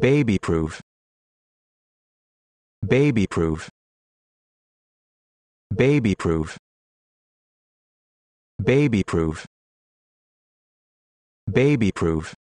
baby proof baby proof baby proof baby proof baby proof